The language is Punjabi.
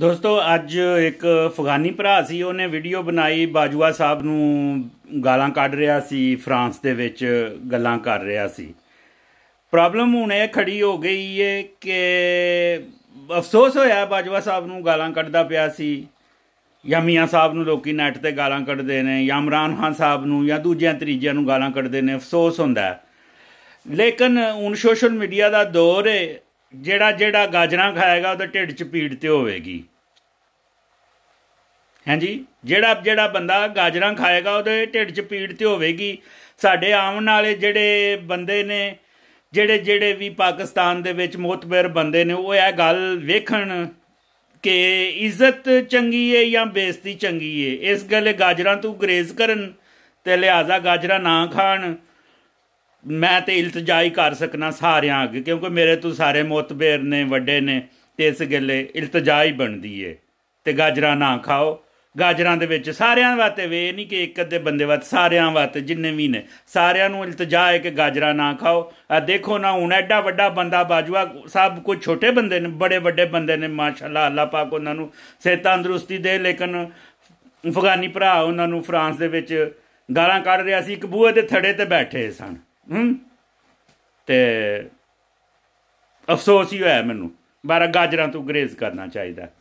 ਦੋਸਤੋ ਅੱਜ ਇੱਕ ਫਗਾਨੀ ਭਰਾ ਸੀ ਉਹਨੇ ਵੀਡੀਓ ਬਣਾਈ ਬਾਜਵਾ ਸਾਹਿਬ ਨੂੰ ਗਾਲਾਂ ਕੱਢ ਰਿਹਾ ਸੀ ਫਰਾਂਸ ਦੇ ਵਿੱਚ ਗੱਲਾਂ ਕਰ ਰਿਹਾ ਸੀ ਪ੍ਰੋਬਲਮ ਹੁਣ ਇਹ ਖੜੀ ਹੋ ਗਈ ਏ ਕਿ ਅਫਸੋਸ ਹੋਇਆ ਬਾਜਵਾ ਸਾਹਿਬ ਨੂੰ ਗਾਲਾਂ ਕੱਢਦਾ ਪਿਆ ਸੀ ਜਾਂ ਮੀਆਂ ਸਾਹਿਬ ਨੂੰ ਲੋਕੀ ਨੈਟ ਤੇ ਗਾਲਾਂ ਕੱਢਦੇ ਨੇ ਜਾਂ ਇਮਰਾਨ ਖਾਨ ਸਾਹਿਬ ਨੂੰ ਜਾਂ ਦੂਜਿਆਂ ਤਰੀਜਿਆਂ ਨੂੰ ਗਾਲਾਂ ਕੱਢਦੇ ਨੇ ਅਫਸੋਸ ਹੁੰਦਾ ਲੇਕਿਨ ਹੁਣ ਸੋਸ਼ਲ ਮੀਡੀਆ ਦਾ ਦੌਰ ਏ ਜਿਹੜਾ ਜਿਹੜਾ ਗਾਜਰਾਂ ਖਾਏਗਾ ਉਹਦੇ ਢਿੱਡ 'ਚ ਪੀੜ ਤੇ ਹੋਵੇਗੀ ਹਾਂਜੀ ਜਿਹੜਾ ਜਿਹੜਾ ਬੰਦਾ ਗਾਜਰਾਂ ਖਾਏਗਾ ਉਹਦੇ ਢਿੱਡ 'ਚ ਪੀੜ ਤੇ ਹੋਵੇਗੀ ਸਾਡੇ ਆਉਣ ਵਾਲੇ ਜਿਹੜੇ ਬੰਦੇ ਨੇ ਜਿਹੜੇ ਜਿਹੜੇ ਵੀ ਪਾਕਿਸਤਾਨ ਦੇ ਵਿੱਚ ਮੋਤਬਰ ਬੰਦੇ ਨੇ ਉਹ ਇਹ ਗੱਲ ਵੇਖਣ ਕਿ ਇੱਜ਼ਤ ਚੰਗੀ ਏ ਜਾਂ ਬੇਇੱਜ਼ਤੀ ਚੰਗੀ ਏ ਇਸ ਗੱਲੇ ਗਾਜਰਾਂ ਤੂੰ ਗਰੇਜ਼ ਕਰਨ ਤੇ ਲਿਹਾਜ਼ਾ ਗਾਜਰਾਂ ਨਾ ਖਾਣ ਮੈਂ ਤੇ ਇਲਤਜਾਈ ਕਰ ਸਕਣਾ ਸਾਰਿਆਂ ਅੱਗੇ ਕਿਉਂਕਿ ਮੇਰੇ ਤੋਂ ਸਾਰੇ ਮੋਤਬਰ ਨੇ ਵੱਡੇ ਨੇ ਤੇ ਇਸ ਗੱਲੇ ਇਲਤਜਾਈ ਬਣਦੀ ਏ ਤੇ ਗਾਜਰਾਂ ਨਾ ਖਾਓ ਗਾਜਰਾਂ ਦੇ ਵਿੱਚ ਸਾਰਿਆਂ ਵਾਸਤੇ ਵੇ ਨਹੀਂ ਕਿ ਇੱਕ ਅੱਧੇ ਬੰਦੇ ਵਾਸਤੇ ਸਾਰਿਆਂ ਵਾਸਤੇ ਜਿੰਨੇ ਵੀ ਨੇ ਸਾਰਿਆਂ ਨੂੰ ਇਲਤਜਾ ਹੈ ਕਿ ਗਾਜਰਾਂ ਨਾ ਖਾਓ ਆ ਦੇਖੋ ਨਾ ਹੁਣ ਐਡਾ ਵੱਡਾ ਬੰਦਾ ਬਾਜੂਆ ਸਭ ਕੋਈ ਛੋਟੇ ਬੰਦੇ ਨੇ ਬੜੇ ਵੱਡੇ ਬੰਦੇ ਨੇ ਮਾਸ਼ਾਅੱਲਾ ਅੱਲਾ ਪਾਕ ਉਹਨਾਂ ਨੂੰ ਸਿਹਤ ਤੰਦਰੁਸਤੀ ਦੇ ਲੇਕਿਨ ਅਫਗਾਨੀ ਭਰਾ ਉਹਨਾਂ ਨੂੰ ਫਰਾਂਸ ਦੇ ਵਿੱਚ ਗਾਲਾਂ ਕੱਢ ਰਿਆ ਸੀ ਇੱਕ ਬੂਹੇ ਦੇ ਥੜੇ ਤੇ ਬੈਠੇ ਸਨ ਹੂੰ ਤੇ ਅਫਸੋਸ ਹੀ ਹੋਇਆ ਮੈਨੂੰ ਬਾਰਾ ਗਾਜਰਾਂ ਤੋਂ ਗਰੇਜ਼ ਕਰਨਾ ਚਾਹੀਦਾ